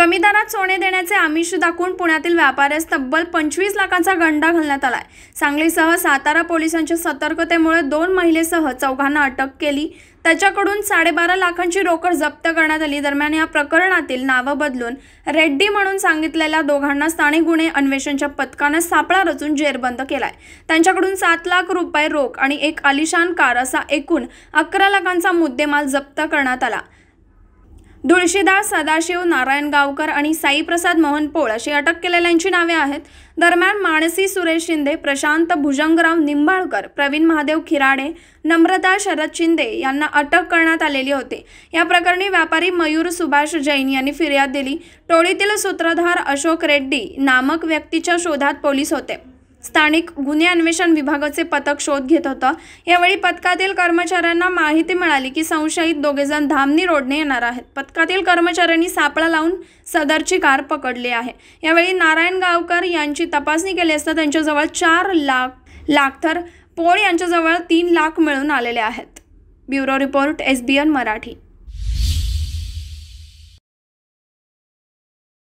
कमी दरात सोने देण्याचे आमिष दाखवून पुण्यातील व्यापाऱ्यास तब्बल पंचवीस लाखांचा गंडा घालण्यात आलाय सांगलीसह सातारा पोलिसांच्या सतर्कतेमुळे दोन महिलेसह चौघांना अटक केली त्याच्याकडून साडेबारा लाखांची रोकड जप्त करण्यात आली दरम्यान या प्रकरणातील नावं बदलून रेड्डी म्हणून सांगितलेल्या दोघांना स्थानिक गुन्हे अन्वेषणच्या पथकानं सापळा रचून जेरबंद केलाय त्यांच्याकडून सात लाख रुपये रोख आणि एक आलिशान कार असा एकूण अकरा लाखांचा मुद्देमाल जप्त करण्यात आला धुळशीदास सदाशिव नारायण गावकर आणि साईप्रसाद मोहन पोळ अशी अटक केलेल्यांची नावे आहेत दरम्यान मानसी सुरेश शिंदे प्रशांत भुजंगराव निंबाळकर प्रवीण महादेव खिराडे नम्रता शरद शिंदे यांना अटक करण्यात आलेली होती या प्रकरणी व्यापारी मयूर सुभाष जैन यांनी फिर्याद दिली टोळीतील सूत्रधार अशोक रेड्डी नामक व्यक्तीच्या शोधात पोलीस होते स्थानिक गुन्हे अन्वेषण विभागाचे पथक शोध घेत होतं यावेळी पथकातील कर्मचाऱ्यांना माहिती मिळाली की संशयित दोघेजण धामणी रोडने येणार आहेत पथकातील कर्मचाऱ्यांनी सापळा लावून सदरची कार पकडली आहे यावेळी नारायण गावकर यांची तपासणी केली असता त्यांच्याजवळ चार लाख लाख तर पोळ यांच्याजवळ तीन लाख मिळून आलेले आहेत bureau report S B N Marathi